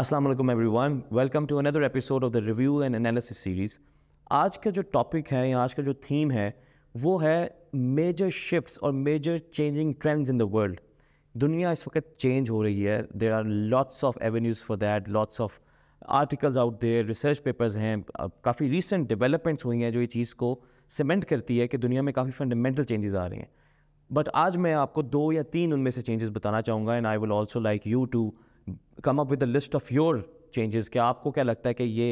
अस्सलाम वालेकुम everyone welcome to another episode of the review and analysis series आज का जो टॉपिक है या आज का जो थीम है वो है मेजर शिफ्ट्स और major changing trends in the world दुनिया इस वक्त चेंज हो रही है there are lots of avenues for that lots of articles out there research papers हैं काफ़ी रिसेंट डेवलपमेंट्स हुई हैं जो ये चीज़ को सीमेंट करती है कि दुनिया में काफ़ी फंडामेंटल चेंजेस आ रही हैं बट आज मैं आपको दो या तीन उनमें से चेंजेस बताना चाहूँगा and I will also like you to come up with list of your changes क्या आपको क्या लगता है कि ये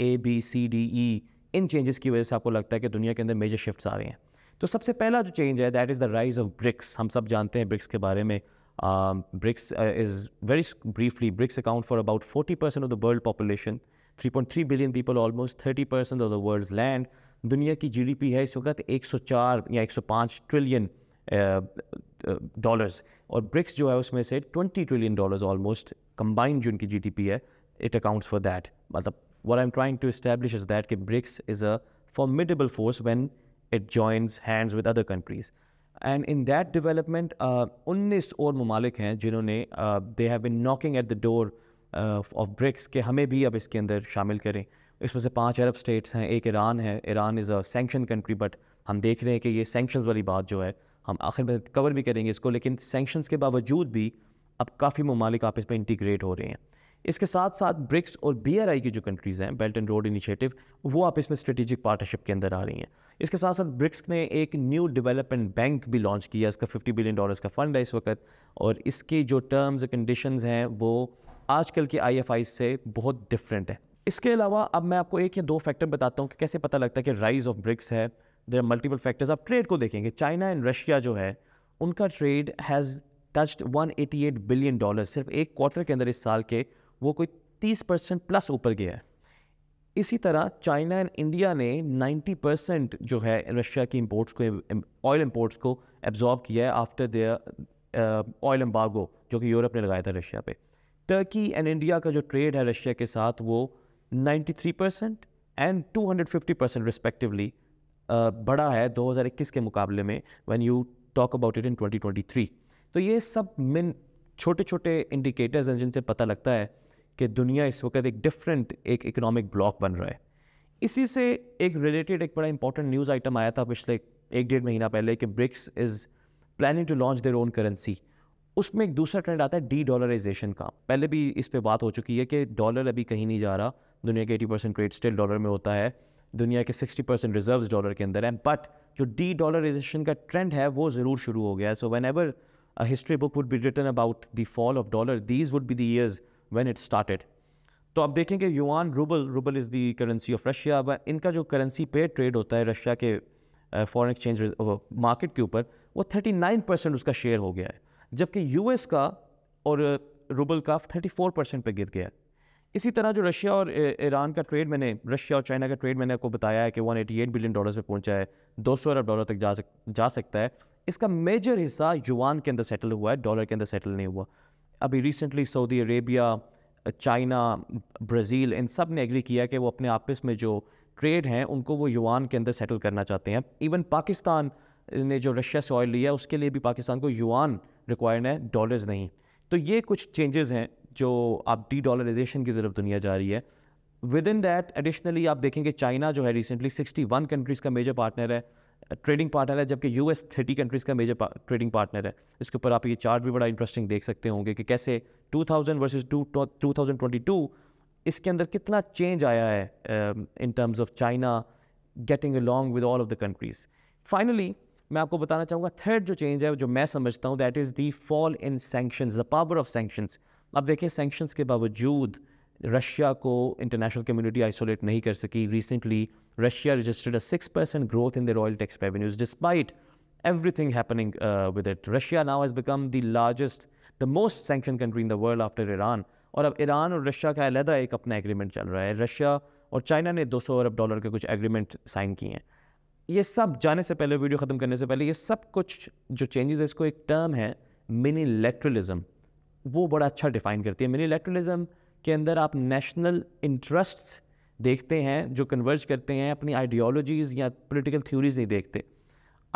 A B C D E इन चेंजेस की वजह से आपको लगता है कि दुनिया के अंदर मेजर शिफ्ट्स आ रहे हैं तो सबसे पहला जो चेंज है that is the rise of BRICS हम सब जानते हैं ब्रिक्स के बारे में BRICS is very briefly BRICS account for about forty percent of the world population three point three billion people almost thirty percent of the world's land दुनिया की G D P है इस वक्त एक सौ चार या एक सौ पाँच ट्रिलियन डॉलर्स uh, uh, और ब्रिक्स जो है उसमें से twenty trillion dollars almost combined जो उनकी जी है इट अकाउंट्स फॉर दैट मतलब what I am trying to establish is that कि BRICS is a formidable force when it joins hands with other countries and in that development उन्नीस और ममालिक हैं जिन्होंने they have been knocking at the door of BRICS के हमें भी अब इसके अंदर शामिल करें इसमें से पाँच अरब स्टेट्स हैं एक ईरान है Iran is a sanction country but हम देख रहे हैं कि ये सेंक्शन वाली बात जो है हम आखिर में कवर भी करेंगे इसको लेकिन सेंक्शन के बावजूद भी अब काफ़ी ममालिक आपस में इंटीग्रेट हो रहे हैं इसके साथ साथ ब्रिक्स और बी की जो कंट्रीज़ हैं बेल्ट एंड रोड इनिशिएटिव वो आप इसमें स्ट्रेटेजिक पार्टनरशिप के अंदर आ रही हैं इसके साथ साथ ब्रिक्स ने एक न्यू डेवलपमेंट बैंक भी लॉन्च किया इसका 50 बिलियन डॉलर्स का फंड है इस वक्त और इसके जो टर्म्स एंड कंडीशंस हैं वो आजकल के आई से बहुत डिफरेंट है इसके अलावा अब मैं आपको एक या दो फैक्टर बताता हूँ कि कैसे पता लगता है कि राइज ऑफ ब्रिक्स है देर मल्टीपल फैक्टर्स आप ट्रेड को देखेंगे चाइना एंड रशिया जो है उनका trade has touched 188 billion dollar सिर्फ एक क्वार्टर के अंदर इस साल के वो कोई 30 परसेंट प्लस ऊपर गया है इसी तरह चाइना एंड इंडिया ने 90 परसेंट जो है रशिया की इम्पोर्ट्स को ऑयल इम्पोर्ट्स को एब्जॉर्ब किया है आफ्टर देयर ऑयल एम्बागो जो कि यूरोप ने लगाया था रशिया पे टर्की एंड इंडिया का जो ट्रेड है रशिया के साथ वो 93 परसेंट एंड 250 परसेंट रिस्पेक्टिवली बड़ा है 2021 के मुकाबले में when you talk about it in 2023 तो ये सब मिन छोटे छोटे इंडिकेटर्स हैं जिनसे पता लगता है कि दुनिया इस वक्त एक डिफरेंट एक इकोनॉमिक ब्लॉक बन रहा है इसी से एक रिलेटेड एक बड़ा इंपॉर्टेंट न्यूज़ आइटम आया था पिछले एक डेढ़ महीना पहले कि BRICS is planning to launch their own currency उसमें एक दूसरा ट्रेंड आता है डी डॉलराइजेशन का पहले भी इस पर बात हो चुकी है कि डॉलर अभी कहीं नहीं जा रहा दुनिया के eighty percent trade still dollar में होता है दुनिया के सिक्सटी परसेंट रिजर्व डॉलर के अंदर है बट जो डी डॉलराइजेशन का ट्रेंड है वो ज़रूर शुरू हो गया है so whenever a history book would be written about the fall of dollar. These would be the years when it started. तो आप देखेंगे yuan rouble rouble is the currency of Russia व इनका जो करेंसी पे trade होता है Russia के फॉरेन एक्सचेंज मार्केट के ऊपर वो 39 परसेंट उसका शेयर हो गया है जबकि यूएस का और रूबल का 34 परसेंट पर गिर गया है इसी तरह जो रशिया और ईरान का ट्रेड मैंने रशिया और चाइना का ट्रेड मैंने आपको बताया है कि 188 बिलियन डॉलर्स पे पहुंचा है 200 अरब डॉलर तक जा सक जा सकता है इसका मेजर हिस्सा युवान के अंदर सेटल हुआ है डॉलर के अंदर सेटल नहीं हुआ अभी recently Saudi Arabia China Brazil इन सब ने एग्री किया कि वो अपने आपस में जो ट्रेड हैं उनको वो युवान के अंदर सेटल करना चाहते हैं इवन पाकिस्तान ने जो रशिया से ऑयल लिया उसके लिए भी पाकिस्तान को युवान रिक्वायर्ड है डॉलर्स नहीं तो ये कुछ चेंजेस हैं जो आप डी डॉलराइजेशन की तरफ दुनिया जा रही है विद इन दैट एडिशनली आप देखेंगे चाइना जो है रिसेंटली 61 कंट्रीज़ का मेजर पार्टनर है ट्रेडिंग पार्टनर है जबकि यूएस थर्टी कंट्रीज़ का मेजर ट्रेडिंग पार्टनर है इसके ऊपर आप ये चार्ट भी बड़ा इंटरेस्टिंग देख सकते होंगे कि कैसे 2000 वर्सेस 2022 इसके अंदर कितना चेंज आया है in terms of China getting along with all of the countries finally मैं आपको बताना चाहूँगा थर्ड जो चेंज है जो मैं समझता हूँ that is the fall in sanctions the power of sanctions अब देखिए सेंक्शंस के बावजूद रशिया को इंटरनेशनल कम्युनिटी आइसोलेट नहीं कर सकी recently Russia registered a six percent growth in the royal tax revenues despite everything happening with it Russia now has become the largest the most sanction country in the world after Iran और अब Iran और Russia का अलहदा एक अपना agreement चल रहा है रशिया और चाइना ने 200 अरब डॉलर के कुछ एग्रीमेंट साइन किए हैं ये सब जाने से पहले वीडियो ख़त्म करने से पहले ये सब कुछ जो चेंजेस है इसको एक टर्म है मिनी लेट्रलिज़म वो बड़ा अच्छा डिफाइन करती है मिनी लेट्रलिज़म के अंदर आप नेशनल इंटरेस्ट्स देखते हैं जो कन्वर्ज करते हैं अपनी आइडियोलॉजीज़ या पोलिटिकल थ्योरीज नहीं देखते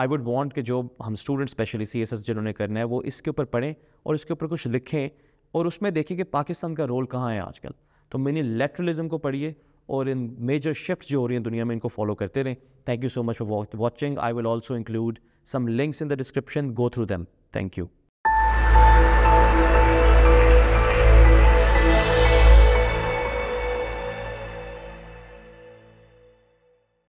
आई वुड वॉन्ट कि जो हम student specially C S S जिन्होंने करना है वो इसके ऊपर पढ़ें और इसके ऊपर कुछ लिखें और उसमें देखें कि पाकिस्तान का रोल कहाँ है आजकल तो मिनी लेटरलिज्म को पढ़िए और इन मेजर शिफ्ट जो हो रही हैं दुनिया में इनको फॉलो करते रहें thank you so much for watching I will also include some links in the description go through them thank you